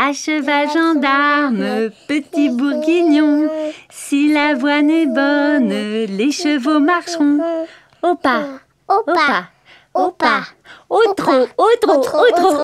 À cheval gendarme, petit bourguignon, si la voie n'est bonne, les chevaux marcheront. Au pas, au pas, au pas, au trot, au trot, au trot.